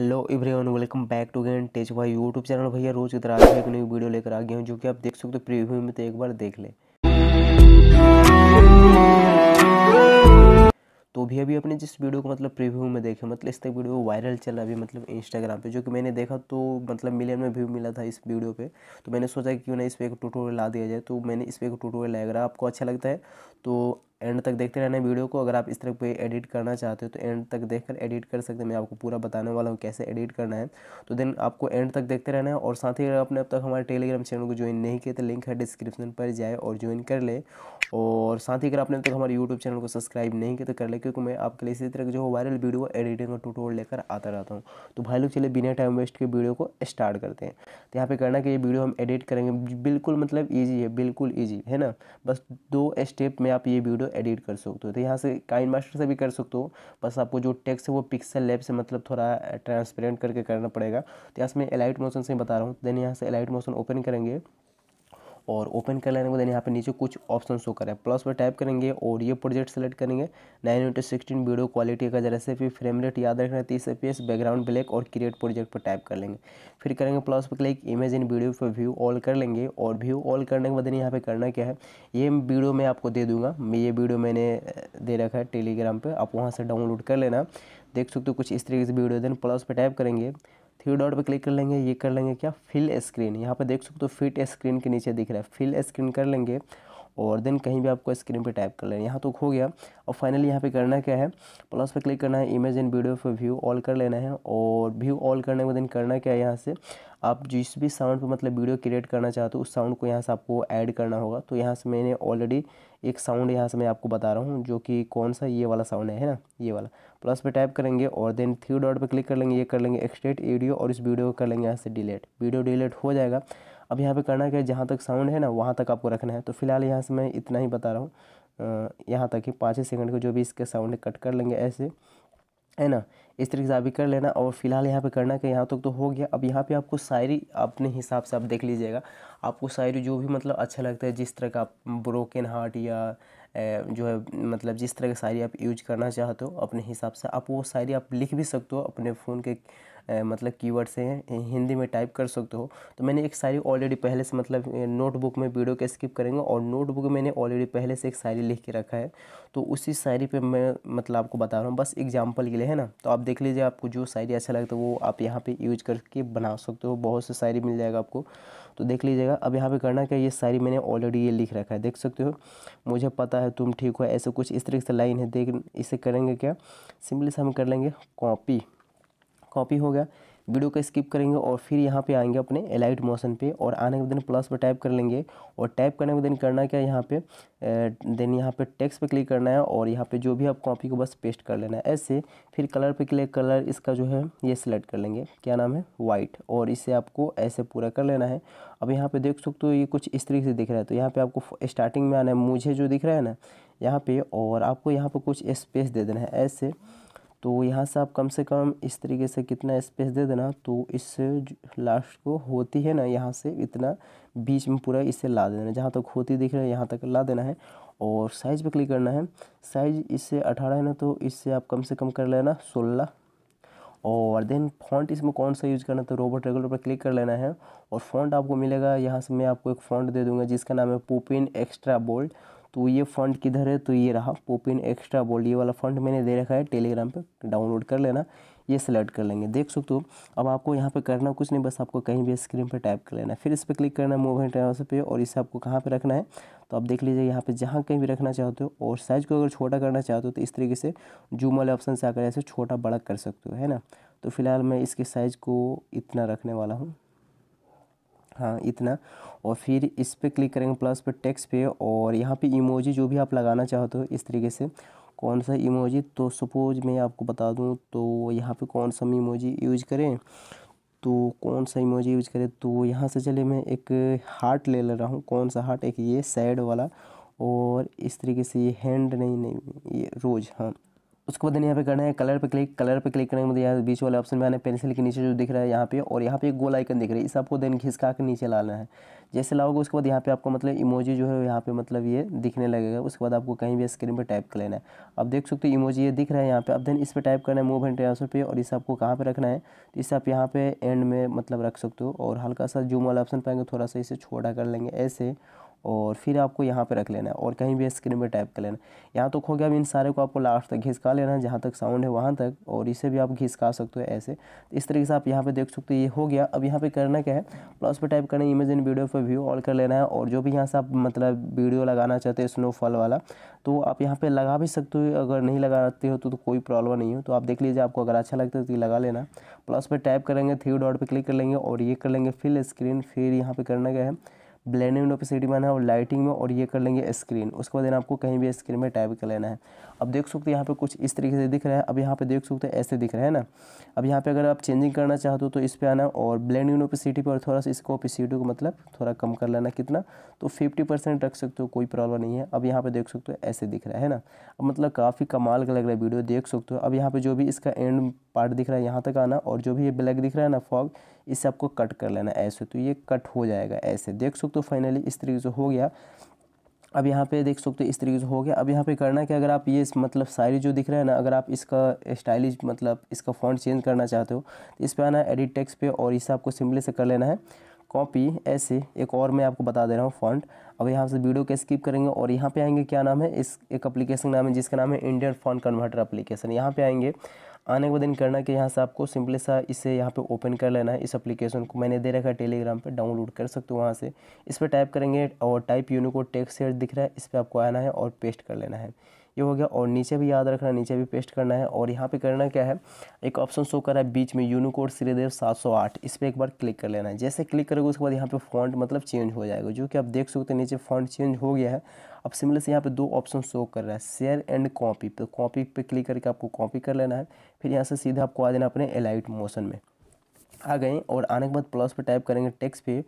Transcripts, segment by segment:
hello everyone welcome back to गेन टेज भाई यूट्यूब चैनल भैया रोज की तरह एक नई वीडियो लेकर आ गया हूँ जो कि आप देख सकते हो प्रीव्यू में तो एक बार देख ले तो भी अभी अपने जिस वीडियो को मतलब प्रीव्यू में देखे मतलब इस तक वीडियो वायरल चला अभी मतलब इंस्टाग्राम पे जो कि मैंने देखा तो मतलब मिलियन में व्यू मिला था इस वीडियो पे तो मैंने सोचा कि क्यों ना इस पर एक ट्यूटोरियल ला दिया जाए तो मैंने इस पर एक ट्यूटोरियल लाया अगर आपको अच्छा लगता है तो एंड तक देखते रहना वीडियो को अगर आप इस तरह पे एडिट करना चाहते हो तो एंड तक देखकर एडिट कर सकते हैं मैं आपको पूरा बताने वाला हूँ कैसे एडिट करना है तो देन आपको एंड तक देखते रहना है और साथ ही अगर आपने अब तक हमारे टेलीग्राम चैनल को ज्वाइन नहीं किया तो लिंक है डिस्क्रिप्शन पर जाए और ज्वाइन कर ले और साथ ही अगर आपने अब तक हमारे यूट्यूब चैनल को सब्सक्राइब नहीं किया तो कर ले क्योंकि मैं आपके लिए इसी तरह की जो वायरल वीडियो एडिटिंग का टूटोल लेकर आता रहता हूँ तो भाई लोग चले बिना टाइम वेस्ट के वीडियो को स्टार्ट करते हैं तो यहाँ पे करना कि ये वीडियो हम एडिट करेंगे बिल्कुल मतलब ईजी है बिल्कुल ईजी है ना बस दो स्टेप में आप ये वीडियो हो एडिट कर सकते हो तो यहाँ से काइन मास्टर से भी कर सकते हो बस आपको जो टेक्स है वो पिक्सल लेप से मतलब थोड़ा ट्रांसपेरेंट करके करना पड़ेगा तो यहाँ से मैं एलाइट मोशन से बता रहा हूँ देन यहाँ से एलाइट मोशन ओपन करेंगे और ओपन कर लेने के बाद यहाँ पे नीचे कुछ ऑप्शन शो करें प्लस पर टाइप करेंगे और ये प्रोजेक्ट सेलेक्ट करेंगे nine into sixteen video quality का जैसे फिर फ्रेम रेट याद रखना है तीस एफ बैकग्राउंड ब्लैक और क्रिएट प्रोजेक्ट पर टाइप कर लेंगे फिर करेंगे प्लस पर क्लिक इमेज इन वीडियो पर व्यू ऑल कर लेंगे और व्यू ऑल करने के बाद यहाँ पर करना क्या है ये वीडियो मैं आपको दे दूँगा ये वीडियो मैंने दे रखा है टेलीग्राम पर आप वहाँ से डाउनलोड कर लेना देख सकते हो कुछ इस तरीके से वीडियो देन प्लस पर टाइप करेंगे थ्री डॉट पर क्लिक कर लेंगे ये कर लेंगे क्या फिल स्क्रीन यहाँ पर देख सकते हो फिट स्क्रीन के नीचे दिख रहा है फिल स्क्रीन कर लेंगे और देन कहीं भी आपको स्क्रीन पे टाइप कर लेना यहाँ तो हो गया और फाइनली यहाँ पे करना क्या है प्लस पे क्लिक करना है इमेज एंड वीडियो पे व्यू ऑल कर लेना है और व्यू ऑल करने के दिन करना क्या है यहाँ से आप जिस भी साउंड पे मतलब वीडियो क्रिएट करना चाहते हो उस साउंड को यहाँ से आपको ऐड करना होगा तो यहाँ से मैंने ऑलरेडी एक साउंड यहाँ से मैं आपको बता रहा हूँ जो कि कौन सा ये वाला साउंड है, ना ये वाला प्लस पे टाइप करेंगे और देन थ्री डॉट पे क्लिक कर लेंगे ये कर लेंगे एक्सटेट वीडियो और इस वीडियो को कर लेंगे यहाँ से डिलीट वीडियो डिलीट हो जाएगा अब यहाँ पे करना क्या है जहाँ तक साउंड है ना वहाँ तक आपको रखना है तो फिलहाल यहाँ से मैं इतना ही बता रहा हूँ यहाँ तक कि पाँच ही सेकेंड को जो भी इसके साउंड कट कर लेंगे ऐसे है ना इस तरीके से आप भी कर लेना और फिलहाल यहाँ पे करना क्या यहाँ तक तो, तो हो गया अब यहाँ पे आपको शायरी अपने हिसाब से आप देख लीजिएगा आपको शायरी जो भी मतलब अच्छा लगता है जिस तरह का आप ब्रोकन हार्ट या जो है मतलब जिस तरह की शायरी आप यूज करना चाहते हो अपने हिसाब से आप वो शायरी आप लिख भी सकते हो अपने फ़ोन के मतलब कीवर्ड से हिंदी में टाइप कर सकते हो तो मैंने एक शायरी ऑलरेडी पहले से मतलब नोटबुक में वीडियो के स्किप करेंगे और नोटबुक मैंने ऑलरेडी पहले से एक शायरी लिख के रखा है तो उसी शायरी पर मैं मतलब आपको बता रहा हूँ बस एग्जाम्पल के लिए है ना तो आप देख लीजिए आपको जो शायरी अच्छा लगता है वो आप यहाँ पर यूज करके बना सकते हो बहुत से शायरी मिल जाएगा आपको तो देख लीजिएगा अब यहाँ पे करना क्या ये शायरी मैंने ऑलरेडी ये लिख रखा है देख सकते हो मुझे पता है तुम ठीक हो ऐसे कुछ इस तरीके से लाइन है देख इसे करेंगे क्या सिंपली से हम कर लेंगे कॉपी कॉपी हो गया वीडियो को स्किप करेंगे और फिर यहाँ पे आएंगे अपने एलाइट मोशन पे और आने के दिन प्लस पे टाइप कर लेंगे और टाइप करने के दिन करना क्या यहाँ पे देन यहाँ पे टेक्स्ट पे क्लिक करना है और यहाँ पे जो भी आप कॉपी को बस पेस्ट कर लेना है ऐसे फिर कलर पे क्लिक कलर इसका जो है ये सिलेक्ट कर लेंगे क्या नाम है वाइट और इसे आपको ऐसे पूरा कर लेना है अब यहाँ पर देख सकते हो ये कुछ इस तरीके से दिख रहा है तो यहाँ पर आपको स्टार्टिंग में आना है मुझे जो दिख रहा है ना यहाँ पर और आपको यहाँ पर कुछ स्पेस दे देना है ऐसे तो यहाँ से आप कम से कम इस तरीके से कितना स्पेस दे देना तो इस लास्ट को होती है ना यहाँ से इतना बीच में पूरा इसे ला देना जहाँ तक होती दिख रहा है यहाँ तक ला देना है और साइज़ पे क्लिक करना है साइज़ इससे अठारह है ना तो इससे आप कम से कम कर लेना सोलह और देन फॉन्ट इसमें कौन सा यूज़ करना है तो रोबोट रेगुलर पर क्लिक कर लेना है और फॉन्ट आपको मिलेगा यहाँ से मैं आपको एक फॉन्ट दे दूँगा जिसका नाम है पोपिन एक्स्ट्रा बोल्ड तो ये फंड किधर है तो ये रहा पोपिन एक्स्ट्रा बोल्ड ये वाला फंड मैंने दे रखा है टेलीग्राम पे डाउनलोड कर लेना ये सेलेक्ट कर लेंगे देख सकते हो अब आपको यहाँ पे करना कुछ नहीं बस आपको कहीं भी स्क्रीन पे टाइप कर लेना है फिर इस पर क्लिक करना है मोबाइल ट्रांसफर पे और इसे आपको कहाँ पे रखना है तो आप देख लीजिए यहाँ पे जहाँ कहीं भी रखना चाहते हो और साइज़ को अगर छोटा करना चाहते हो तो इस तरीके से जूम वाले ऑप्शन से आकर ऐसे छोटा बड़ा कर सकते हो है ना तो फिलहाल मैं इसके साइज़ को इतना रखने वाला हूँ हाँ इतना और फिर इस पर क्लिक करेंगे प्लस पे टेक्स पे और यहाँ पे इमोजी जो भी आप लगाना चाहते हो तो इस तरीके से कौन सा इमोजी तो सपोज मैं आपको बता दूँ तो यहाँ पे कौन सा इमोजी यूज करें तो कौन सा इमोजी यूज करें तो यहाँ से चले मैं एक हार्ट ले ले रहा हूँ कौन सा हार्ट एक ये साइड वाला और इस तरीके से ये हैंड नहीं नहीं ये रोज़ हाँ उसके बाद यहाँ पे करना है कलर पे क्लिक कलर पे क्लिक करने के बाद यहाँ बीच वाले ऑप्शन में आने पेंसिल के नीचे जो दिख रहा है यहाँ पे और यहाँ पे एक गोल आइकन दिख रही है इस आपको देन खिसका के नीचे लाना है जैसे लाओगे उसके बाद यहाँ पे आपको मतलब इमोजी जो है यहाँ पे मतलब ये दिखने लगेगा उसके बाद आपको कहीं भी स्क्रीन पर टाइप कर लेना है आप देख सकते हो इमोजी ये दिख रहा है यहाँ पे अब देन इस पर टाइप करना है मूव एंड ट्रांसफर पे और इसे आपको कहाँ पर रखना है इसे आप यहाँ पे एंड में मतलब रख सकते हो और हल्का सा जूम वाला ऑप्शन पाएंगे थोड़ा सा इसे छोटा कर लेंगे ऐसे और फिर आपको यहाँ पे रख लेना है और कहीं भी स्क्रीन पे टाइप कर लेना है यहाँ तक खो गया अब इन सारे को आपको लास्ट तक घिसका लेना है जहाँ तक साउंड है वहाँ तक और इसे भी आप घिसका सकते हो ऐसे तो इस तरीके से आप यहाँ पे देख सकते हो ये हो गया अब यहाँ पे करना क्या है प्लस पे टाइप करना है इमेज इन वीडियो पर व्यू ऑल कर लेना है और जो भी यहाँ से आप मतलब वीडियो लगाना चाहते हैं स्नोफॉल वाला तो आप यहाँ पर लगा भी सकते हो अगर नहीं लगाते हो तो, तो कोई प्रॉब्लम नहीं हो तो आप देख लीजिए आपको अगर अच्छा लगता है तो लगा लेना प्लस पर टाइप करेंगे थ्री डॉट पर क्लिक कर लेंगे और ये कर लेंगे फिल स्क्रीन फिर यहाँ पर करना क्या है ब्लैंड एंड ऑपिसिटी बनाना है और लाइटिंग में और ये कर लेंगे स्क्रीन उसके बाद आपको कहीं भी स्क्रीन में टाइप कर लेना है अब देख सकते हो यहाँ पे कुछ इस तरीके से दिख रहा है अब यहाँ पे देख सकते हो ऐसे दिख रहा है ना अब यहाँ पे अगर आप चेंजिंग करना चाहते हो तो इस पर आना और ब्लैंड यून ओपिसिटी पर थोड़ा सा इसको ओपिसिटी को मतलब थोड़ा कम कर लेना कितना तो फिफ्टी परसेंट रख सकते हो कोई प्रॉब्लम नहीं है अब यहाँ पर देख सकते हो ऐसे दिख रहा है ना अब मतलब काफ़ी कमाल का लग रहा है वीडियो देख सकते हो अब यहाँ पर जो भी इसका एंड पार्ट दिख रहा है यहाँ तक आना और जो भी ये ब्लैक दिख रहा है ना फॉग इससे आपको कट कर लेना ऐसे तो ये कट हो जाएगा ऐसे देख सकते हो फाइनली इस तरीके से हो गया अब यहाँ पे देख सकते हो इस तरीके से हो गया अब यहाँ पे करना कि अगर आप ये मतलब सारी जो दिख रहा है ना अगर आप इसका स्टाइलिश मतलब इसका फॉन्ट चेंज करना चाहते हो तो इस पर आना एडिट टेक्स पे और इसे आपको सिंपली से कर लेना है कॉपी ऐसे एक और मैं आपको बता दे रहा हूँ फॉन्ट अब यहाँ से वीडियो को स्किप करेंगे और यहाँ पर आएंगे क्या नाम है इस एक का नाम है जिसका नाम है इंडियन फॉन्ट कन्वर्टर अप्लीकेशन यहाँ पे आएंगे आने के बाद इन करना कि यहाँ से आपको सिंपली सा इसे यहाँ पे ओपन कर लेना है इस एप्लीकेशन को मैंने दे रखा है टेलीग्राम पे डाउनलोड कर सकते हो वहाँ से इस पर टाइप करेंगे और टाइप यूनिकोड टेक्स्ट दिख रहा है इस पर आपको आना है और पेस्ट कर लेना है ये हो गया और नीचे भी याद रखना नीचे भी पेस्ट करना है और यहाँ पे करना क्या है एक ऑप्शन शो कर रहा है बीच में यूनिकोड श्रीदेव 708 इस पर एक बार क्लिक कर लेना है जैसे क्लिक करोगे उसके बाद यहाँ पे फॉन्ट मतलब चेंज हो जाएगा जो कि आप देख सकते हैं नीचे फॉन्ट चेंज हो गया है अब सिमिलर से यहाँ पे दो ऑप्शन शो कर रहा है शेयर एंड कॉपी तो कॉपी पे क्लिक करके आपको कॉपी कर लेना है फिर यहाँ से सीधा आपको आ देना अपने एलाइट मोशन में आ गए और आने के बाद प्लस पर टाइप करेंगे टेक्स्ट पे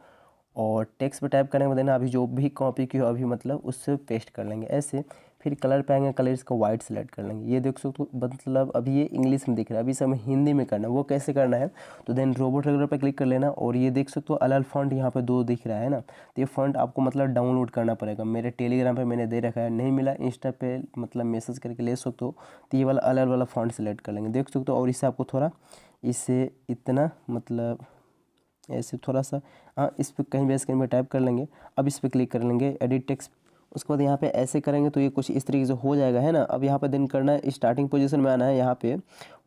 और टेक्स्ट पर टाइप करने के बाद ना अभी जो भी कॉपी की हो अभी मतलब उससे पेस्ट कर लेंगे ऐसे फिर कलर पे आएंगे कलर इसका वाइट सेलेक्ट कर लेंगे ये देख सकते हो तो मतलब अभी ये इंग्लिश में दिख रहा है अभी इसे हमें हिंदी में करना है वो कैसे करना है तो देन रोबोट रेगुलर पर क्लिक कर लेना और ये देख सकते हो अलग फंड यहाँ पर दो दिख रहा है ना तो ये फंड आपको मतलब डाउनलोड करना पड़ेगा मेरे टेलीग्राम पर मैंने दे रखा है नहीं मिला इंस्टा पर मतलब मैसेज करके ले सकते हो तो ये वाला अलग वाला फंड सेलेक्ट कर लेंगे देख सकते हो और इससे आपको थोड़ा इससे इतना मतलब ऐसे थोड़ा सा हाँ इस पर कहीं भी कहीं पर टाइप कर लेंगे अब इस पर क्लिक कर लेंगे एडिट टेक्स उसके बाद यहाँ पे ऐसे करेंगे तो ये कुछ इस तरीके से हो जाएगा है ना अब यहाँ पे दिन करना है स्टार्टिंग पोजीशन में आना है यहाँ पे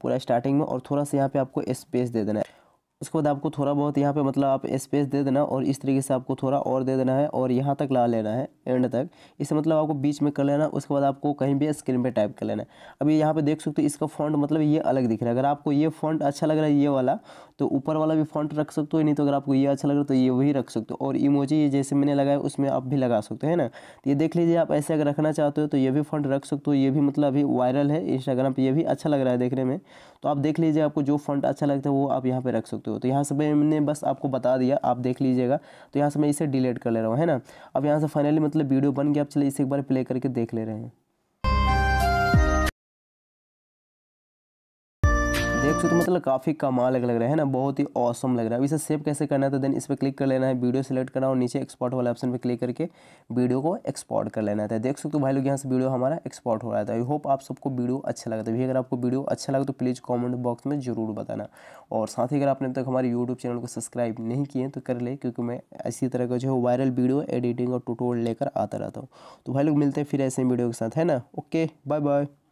पूरा स्टार्टिंग में और थोड़ा सा यहाँ पे आपको स्पेस दे देना है उसके बाद आपको थोड़ा बहुत यहाँ पे मतलब आप स्पेस दे देना और इस तरीके से आपको थोड़ा और दे देना है और यहाँ तक ला लेना है एंड तक इससे मतलब आपको बीच में कर लेना उसके बाद आपको कहीं भी स्क्रीन पे टाइप कर लेना है अभी यहाँ पे देख सकते हो इसका फॉन्ट मतलब ये अलग दिख रहा है अगर आपको ये फॉन्ट अच्छा लग रहा है ये वाला तो ऊपर वाला भी फॉन्ट रख सकते हो नहीं तो अगर आपको ये अच्छा लग रहा है तो ये वही रख सकते हो और इमोजी ये जैसे मैंने लगाया उसमें आप भी लगा सकते हैं ना तो ये देख लीजिए आप ऐसे अगर रखना चाहते हो तो ये भी फॉन्ट रख सकते हो ये भी मतलब अभी वायरल है इंस्टाग्राम पर ये भी अच्छा लग रहा है देखने में तो आप देख लीजिए आपको जो फॉन्ट अच्छा लगता है वो आप यहाँ पर रख सकते हो हो तो यहाँ से मैंने बस आपको बता दिया आप देख लीजिएगा तो यहाँ से मैं इसे डिलीट कर ले रहा हूँ है ना अब यहाँ से फाइनली मतलब वीडियो बन गया अब चले इसे एक बार प्ले करके देख ले रहे हैं देख सकते हो मतलब काफ़ी कमाल लग लग रहा है ना बहुत ही औसम लग रहा है इसे सेव कैसे करना है तो देन इस पर क्लिक कर लेना है वीडियो सेलेक्ट करना और नीचे एक्सपोर्ट वाले ऑप्शन पर क्लिक करके वीडियो को एक्सपोर्ट कर लेना था देख सकते हो भाई लोग यहाँ से वीडियो हमारा एक्सपोर्ट हो रहा था आई होप आप सबको वीडियो अच्छा लगा था भी अगर आपको वीडियो अच्छा लगा तो प्लीज़ कॉमेंट बॉक्स में ज़रूर बताना और साथ ही अगर आपने अब तक हमारे यूट्यूब चैनल को सब्सक्राइब नहीं किए तो कर ले क्योंकि मैं इसी तरह का जो है वायरल वीडियो एडिटिंग और टूटोल लेकर आता रहता हूँ तो भाई लोग मिलते हैं फिर ऐसे वीडियो के साथ है ना ओके बाय बाय